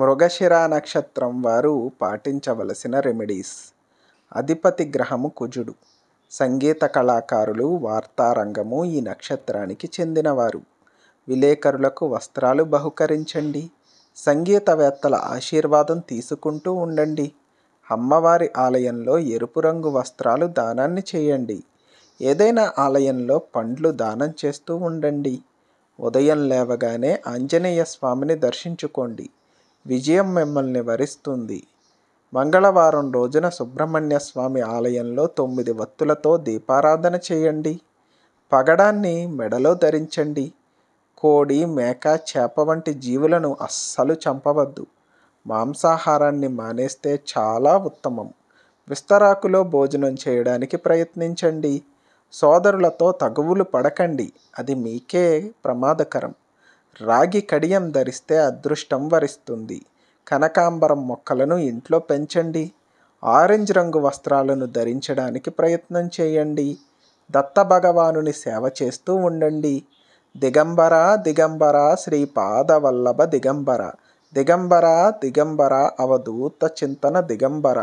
మృగశిర నక్షత్రం వారు పాటించవలసిన రెమెడీస్ అధిపతి గ్రహము కుజుడు సంగీత కళాకారులు వార్తారంగము ఈ నక్షత్రానికి చెందినవారు విలేకరులకు వస్త్రాలు బహుకరించండి సంగీతవేత్తల ఆశీర్వాదం తీసుకుంటూ ఉండండి అమ్మవారి ఆలయంలో ఎరుపు రంగు వస్త్రాలు దానాన్ని చేయండి ఏదైనా ఆలయంలో పండ్లు దానం చేస్తూ ఉండండి ఉదయం లేవగానే ఆంజనేయ స్వామిని దర్శించుకోండి విజయం మిమ్మల్ని వరిస్తుంది మంగళవారం రోజున సుబ్రహ్మణ్య స్వామి ఆలయంలో తొమ్మిది వత్తులతో దీపారాధన చేయండి పగడాన్ని మెడలో ధరించండి కోడి మేక చేప వంటి జీవులను అస్సలు చంపవద్దు మాంసాహారాన్ని మానేస్తే చాలా ఉత్తమం విస్తరాకులో భోజనం చేయడానికి ప్రయత్నించండి సోదరులతో తగువులు పడకండి అది మీకే ప్రమాదకరం రాగి కడియం ధరిస్తే అదృష్టం వరిస్తుంది కనకాంబరం మొక్కలను ఇంట్లో పెంచండి ఆరెంజ్ రంగు వస్త్రాలను ధరించడానికి ప్రయత్నం చేయండి దత్త భగవానుని సేవ చేస్తూ ఉండండి దిగంబర దిగంబర శ్రీ పాదవల్లభ దిగంబర దిగంబర దిగంబర అవధూత చింతన దిగంబర